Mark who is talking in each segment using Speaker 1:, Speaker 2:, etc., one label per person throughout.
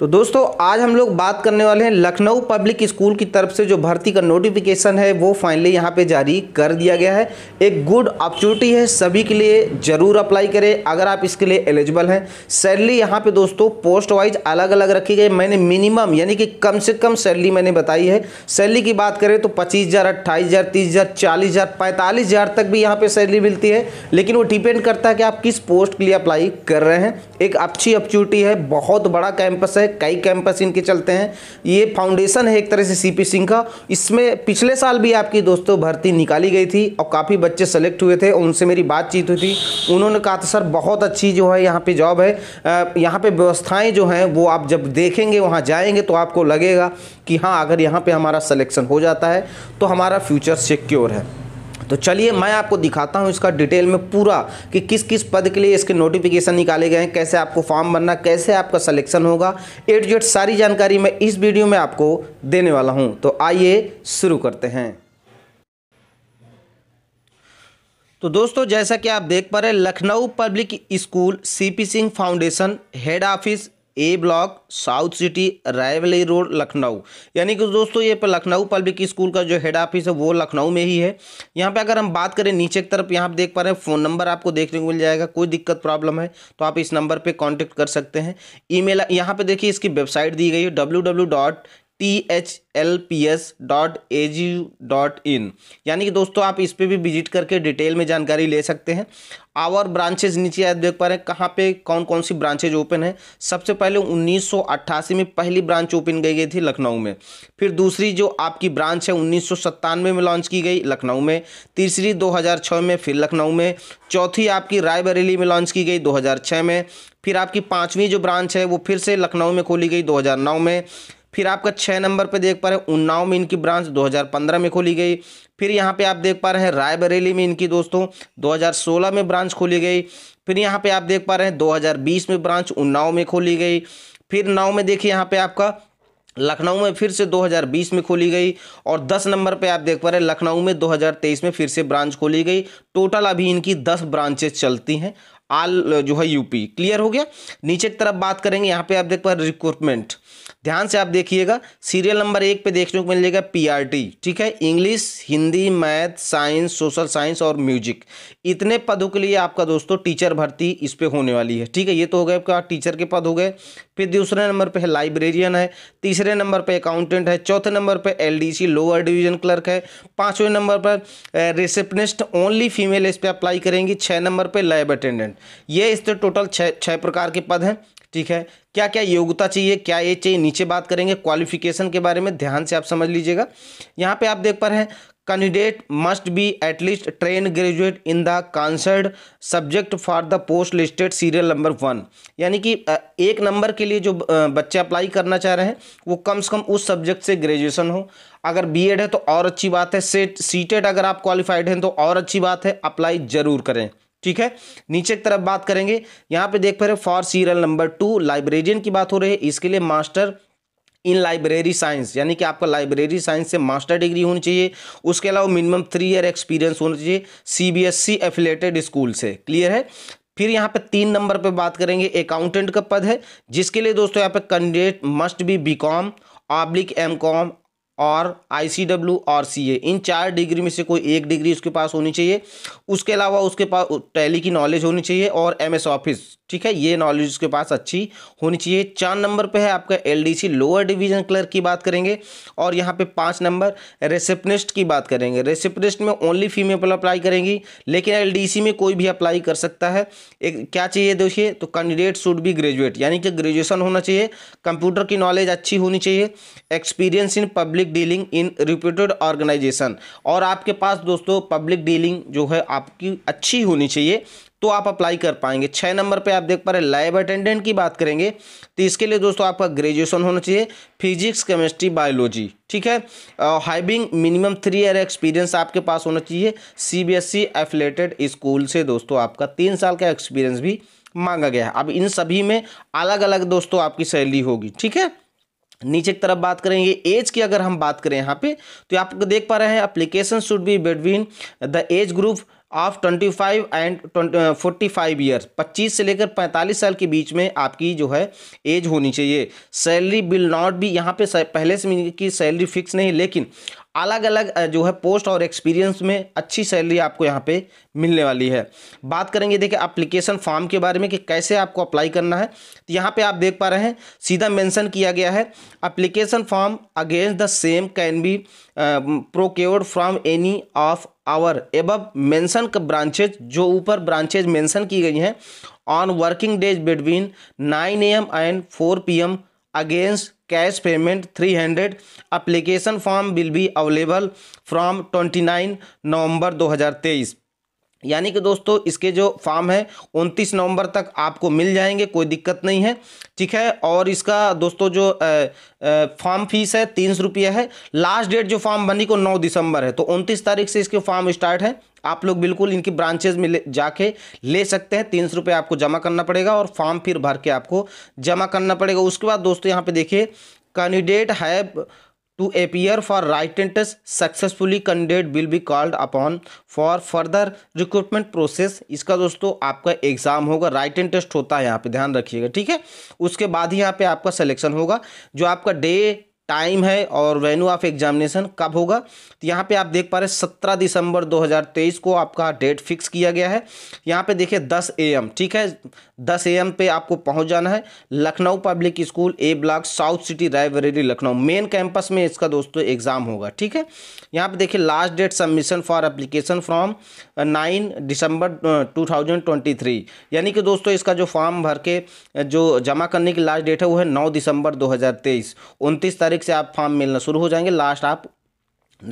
Speaker 1: तो दोस्तों आज हम लोग बात करने वाले हैं लखनऊ पब्लिक स्कूल की तरफ से जो भर्ती का नोटिफिकेशन है वो फाइनली यहाँ पे जारी कर दिया गया है एक गुड अपॉर्चुनिटी है सभी के लिए ज़रूर अप्लाई करें अगर आप इसके लिए एलिजिबल हैं सैलरी यहाँ पे दोस्तों पोस्ट वाइज अलग अलग रखी गई मैंने मिनिमम यानी कि कम से कम सैलरी मैंने बताई है सैलरी की बात करें तो पच्चीस हज़ार अट्ठाईस हज़ार तीस हज़ार चालीस हज़ार पैंतालीस हज़ार तक भी यहाँ पर सैलरी मिलती है लेकिन वो डिपेंड करता है कि आप किस पोस्ट के लिए अप्लाई कर रहे हैं एक अच्छी अपॉर्चुनिटी है बहुत बड़ा कैंपस है कई कैंपस इनके चलते हैं ये फाउंडेशन है एक तरह से पी सिंह का इसमें पिछले साल भी आपकी दोस्तों भर्ती निकाली गई थी और काफ़ी बच्चे सेलेक्ट हुए थे उनसे मेरी बातचीत हुई थी उन्होंने कहा था सर बहुत अच्छी जो है यहाँ पर जॉब है यहाँ पर व्यवस्थाएँ जो हैं वो आप जब देखेंगे वहाँ जाएंगे तो आपको लगेगा कि हाँ अगर यहाँ पर हमारा सलेक्शन हो जाता है तो हमारा फ्यूचर सिक्योर है तो चलिए मैं आपको दिखाता हूँ इसका डिटेल में पूरा कि किस किस पद के लिए इसके नोटिफिकेशन निकाले गए हैं कैसे आपको फॉर्म भरना कैसे आपका सलेक्शन होगा एट जेड सारी जानकारी मैं इस वीडियो में आपको देने वाला हूँ तो आइए शुरू करते हैं तो दोस्तों जैसा कि आप देख पा रहे Lucknow public school CP Singh foundation head office A block south city रायवली रोड लखनऊ यानी कि दोस्तों ये लखनऊ पब्लिक स्कूल का जो हेड ऑफिस है वो लखनऊ में ही है यहाँ पे अगर हम बात करें नीचे की तरफ यहाँ पे देख पा रहे हैं फ़ोन नंबर आपको देखने को मिल जाएगा कोई दिक्कत प्रॉब्लम है तो आप इस नंबर पर कॉन्टेक्ट कर सकते हैं ई मेल यहाँ पर देखिए इसकी वेबसाइट दी गई है W T H L P S dot A G dot in यानी कि दोस्तों आप इस पर भी विजिट करके डिटेल में जानकारी ले सकते हैं आवर ब्रांचेज नीचे आप देख पा रहे हैं कहाँ पे कौन कौन सी ब्रांचेज ओपन है सबसे पहले 1988 में पहली ब्रांच ओपन की गई थी लखनऊ में फिर दूसरी जो आपकी ब्रांच है उन्नीस में लॉन्च की गई लखनऊ में तीसरी छः में फिर लखनऊ में चौथी आपकी रायबरेली में लॉन्च की गई छः में फिर आपकी पाँचवीं जो ब्रांच है वो फिर से लखनऊ में खोली गई नौ में फिर आपका छः नंबर पे देख पा रहे हैं उन्नाव में इनकी ब्रांच 2015 में खोली गई फिर यहाँ पे आप देख पा रहे हैं रायबरेली में इनकी दोस्तों 2016 में ब्रांच खोली गई फिर यहाँ पे आप देख पा रहे हैं 2020 में ब्रांच उन्नाव में खोली गई फिर नौ में देखिए यहाँ पे आपका लखनऊ में फिर से 2020 में खोली गई और 10 नंबर पे आप देख पा रहे हैं लखनऊ में 2023 में फिर से ब्रांच खोली गई टोटल अभी इनकी 10 ब्रांचेज चलती हैं आल जो है यूपी क्लियर हो गया नीचे की तरफ बात करेंगे यहाँ पे आप देख पा रहे रिक्रूटमेंट ध्यान से आप देखिएगा सीरियल नंबर एक पे देखने को मिलेगा पीआरटी ठीक है English Hindi math science social science और म्यूजिक इतने पदों के लिए आपका दोस्तों टीचर भर्ती इस पर होने वाली है ठीक है ये तो हो गया आपका टीचर के पद हो गए फिर दूसरे नंबर पर है लाइब्रेरियन है तीसरे नंबर पर अकाउंटेंट है चौथे नंबर पर एल लोअर डिवीजन क्लर्क है पाँचवें नंबर पर रिसेप्शनिस्ट ओनली फीमेल इस पर अप्लाई करेंगी छः नंबर पर लैब अटेंडेंट ये इस तरह टोटल छः छः प्रकार के पद हैं ठीक है क्या क्या योग्यता चाहिए क्या ये चाहिए नीचे बात करेंगे क्वालिफिकेशन के बारे में ध्यान से आप समझ लीजिएगा यहाँ पे आप देख पा रहे हैं candidate must be at least trained graduate in the concerned subject for the post listed serial number one यानी कि एक नंबर के लिए जो बच्चे अप्लाई करना चाह रहे हैं वो कम से कम उस सब्जेक्ट से ग्रेजुएशन हो अगर बीएड है तो और अच्छी बात है सेट सीटेड अगर आप क्वालिफाइड हैं तो और अच्छी बात है अप्लाई ज़रूर करें ठीक है नीचे की तरफ बात करेंगे यहाँ पे देख पा रहे for serial number two librarian की बात हो रही है इसके लिए मास्टर इन लाइब्रेरी साइंस यानी कि आपका लाइब्रेरी साइंस से मास्टर डिग्री होनी चाहिए उसके अलावा मिनिमम थ्री ईयर एक्सपीरियंस होना चाहिए सीबीएसई एफिलेटेड स्कूल से क्लियर है फिर यहाँ पे तीन नंबर पे बात करेंगे अकाउंटेंट का पद है जिसके लिए दोस्तों यहाँ पे candidate must be B com oblique M com और आई सी डब्ल्यू और सी ए इन चार डिग्री में से कोई एक डिग्री उसके पास होनी चाहिए उसके अलावा उसके पास टैली की नॉलेज होनी चाहिए और एम एस ऑफिस ठीक है ये नॉलेज उसके पास अच्छी होनी चाहिए चार नंबर पे है आपका L D C lower division clerk की बात करेंगे और यहाँ पे पाँच नंबर रेसिपनिस्ट की बात करेंगे रेसिपनिस्ट में ओनली फीमेल अप्लाई करेंगी लेकिन एल डी सी में कोई भी अप्लाई कर सकता है एक क्या चाहिए देखिए तो कैंडिडेट शुड बी ग्रेजुएट यानी कि ग्रेजुएसन होना चाहिए कंप्यूटर की नॉलेज अच्छी होनी चाहिए experience in public public dealing in reputed organisation और आपके पास दोस्तों पब्लिक डीलिंग जो है आपकी अच्छी होनी चाहिए तो आप अप्लाई कर पाएंगे छः नंबर पे आप देख पा रहे लाइव अटेंडेंट की बात करेंगे तो इसके लिए दोस्तों आपका ग्रेजुएशन होना चाहिए फिजिक्स केमिस्ट्री बायोलॉजी ठीक है having minimum three year experience आपके पास होना चाहिए सीबीएसई एफिलेटेड स्कूल से दोस्तों आपका तीन साल का एक्सपीरियंस भी मांगा गया है अब इन सभी में अलग अलग दोस्तों आपकी सैलरी होगी ठीक है नीचे की तरफ बात करेंगे एज की अगर हम बात करें यहाँ पे तो आप देख पा रहे हैं application should be between the age group of twenty five and forty five year पच्चीस से लेकर पैंतालीस साल के बीच में आपकी जो है एज होनी चाहिए सैलरी विल नॉट भी यहाँ पे पहले से कि सैलरी फिक्स नहीं लेकिन अलग अलग जो है पोस्ट और एक्सपीरियंस में अच्छी सैलरी आपको यहाँ पे मिलने वाली है बात करेंगे देखिए अप्लीकेशन फॉर्म के बारे में कि कैसे आपको अप्लाई करना है तो यहाँ पे आप देख पा रहे हैं सीधा मेंशन किया गया है application form against the same can be procured from any of our mention mention branches जो ऊपर ब्रांचेज मेंशन की गई हैं on working days between nine A M and four P M against cash payment three hundred application form will be available from twenty 29 November तेईस यानी कि दोस्तों इसके जो फॉर्म है 29 नवंबर तक आपको मिल जाएंगे कोई दिक्कत नहीं है ठीक है और इसका दोस्तों जो फॉर्म फीस है तीन सौ रुपये है लास्ट डेट जो फॉर्म बनी को 9 दिसंबर है तो 29 तारीख से इसके फॉर्म स्टार्ट है आप लोग बिल्कुल इनकी ब्रांचेज में ले जाके ले सकते हैं तीन सौ आपको जमा करना पड़ेगा और फॉर्म फिर भर के आपको जमा करना पड़ेगा उसके बाद दोस्तों यहाँ पर देखिए candidate have to appear for written एंटस successfully candidate will be called upon for further recruitment process इसका दोस्तों आपका एग्जाम होगा राइट एंड टेस्ट होता है यहाँ पे ध्यान रखिएगा ठीक है उसके बाद ही यहाँ पे आपका सिलेक्शन होगा जो आपका डे टाइम है और वेन्यू ऑफ एग्जामिनेशन कब होगा तो यहाँ पे आप देख पा रहे सत्रह दिसंबर 2023 को आपका डेट फिक्स किया गया है यहाँ पे देखिए 10 एम ठीक है 10 एम पे आपको पहुँच जाना है Lucknow public school A block south city Raebareli Lucknow main campus में इसका दोस्तों एग्ज़ाम होगा ठीक है यहाँ पर देखिए last date submission for application from nine December to यानी कि दोस्तों इसका जो फॉर्म भर के जो जमा करने की लास्ट डेट है वो है नौ दिसंबर दो हज़ार तारीख तारीख से आप फॉर्म मिलना शुरू हो जाएंगे लास्ट आप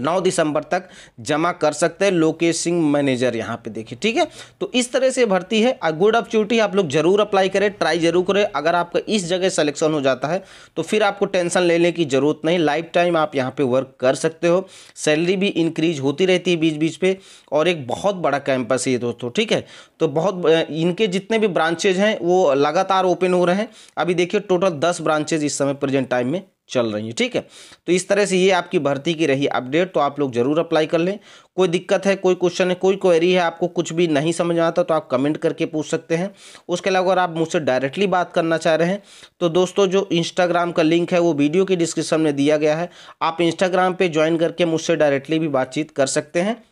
Speaker 1: 9 दिसंबर तक जमा कर सकते हैं लोकेश सिंह मैनेजर यहां पे देखिए ठीक है तो इस तरह से भर्ती है गुड अपॉर्चुनिटी आप लोग जरूर अप्लाई करें ट्राई जरूर करें अगर आपका इस जगह सिलेक्शन हो जाता है तो फिर आपको टेंशन लेने की ज़रूरत नहीं लाइफ टाइम आप यहां पे वर्क कर सकते हो सैलरी भी इंक्रीज होती रहती है बीच बीच पर और एक बहुत बड़ा कैंपस है ये दोस्तों ठीक है तो बहुत इनके जितने भी ब्रांचेज हैं वो लगातार ओपन हो रहे हैं अभी देखिए टोटल दस ब्रांचेज इस समय प्रेजेंट टाइम में चल रही हैं ठीक है तो इस तरह से ये आपकी भर्ती की रही अपडेट तो आप लोग ज़रूर अप्लाई कर लें कोई दिक्कत है कोई क्वेश्चन है कोई क्वेरी है आपको कुछ भी नहीं समझ में आता तो आप कमेंट करके पूछ सकते हैं उसके अलावा अगर आप मुझसे डायरेक्टली बात करना चाह रहे हैं तो दोस्तों जो इंस्टाग्राम का लिंक है वो वीडियो की डिस्क्रिप्शन में दिया गया है आप इंस्टाग्राम पर ज्वाइन करके मुझसे डायरेक्टली भी बातचीत कर सकते हैं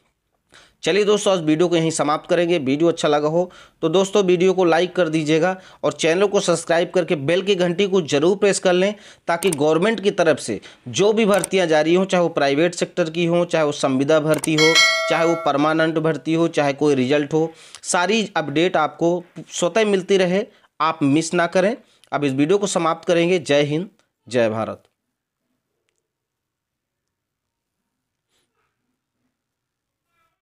Speaker 1: चलिए दोस्तों आज वीडियो को यहीं समाप्त करेंगे वीडियो अच्छा लगा हो तो दोस्तों वीडियो को लाइक कर दीजिएगा और चैनल को सब्सक्राइब करके बेल की घंटी को जरूर प्रेस कर लें ताकि गवर्नमेंट की तरफ से जो भी भर्तियां जारी हों चाहे वो प्राइवेट सेक्टर की हों चाहे वो संविदा भर्ती हो चाहे वो परमानेंट भर्ती हो चाहे कोई रिजल्ट हो सारी अपडेट आपको स्वतः मिलती रहे आप मिस ना करें अब इस वीडियो को समाप्त करेंगे जय हिंद जय भारत